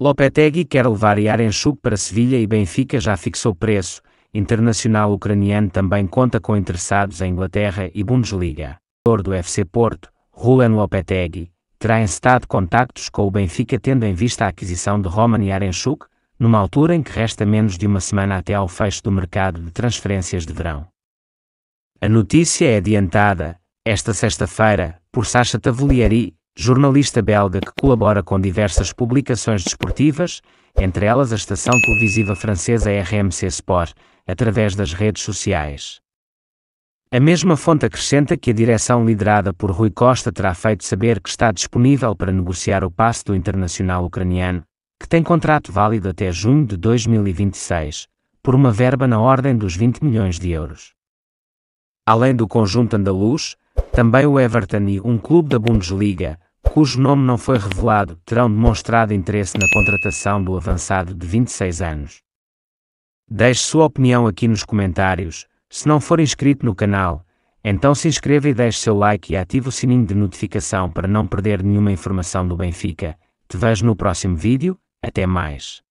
Lopetegui quer levar Yarenchuk para Sevilha e Benfica já fixou preço. Internacional ucraniano também conta com interessados em Inglaterra e Bundesliga. O do FC Porto, Rulen Lopetegui, terá encetado contactos com o Benfica tendo em vista a aquisição de Roman Yarenchuk, numa altura em que resta menos de uma semana até ao fecho do mercado de transferências de verão. A notícia é adiantada, esta sexta-feira, por Sasha Tavolieri, jornalista belga que colabora com diversas publicações desportivas, entre elas a estação televisiva francesa RMC Sport, através das redes sociais. A mesma fonte acrescenta que a direção liderada por Rui Costa terá feito saber que está disponível para negociar o passe do internacional ucraniano, que tem contrato válido até junho de 2026, por uma verba na ordem dos 20 milhões de euros. Além do conjunto andaluz, também o Everton e um clube da Bundesliga, cujo nome não foi revelado, terão demonstrado interesse na contratação do avançado de 26 anos. Deixe sua opinião aqui nos comentários. Se não for inscrito no canal, então se inscreva e deixe seu like e ative o sininho de notificação para não perder nenhuma informação do Benfica. Te vejo no próximo vídeo. Até mais.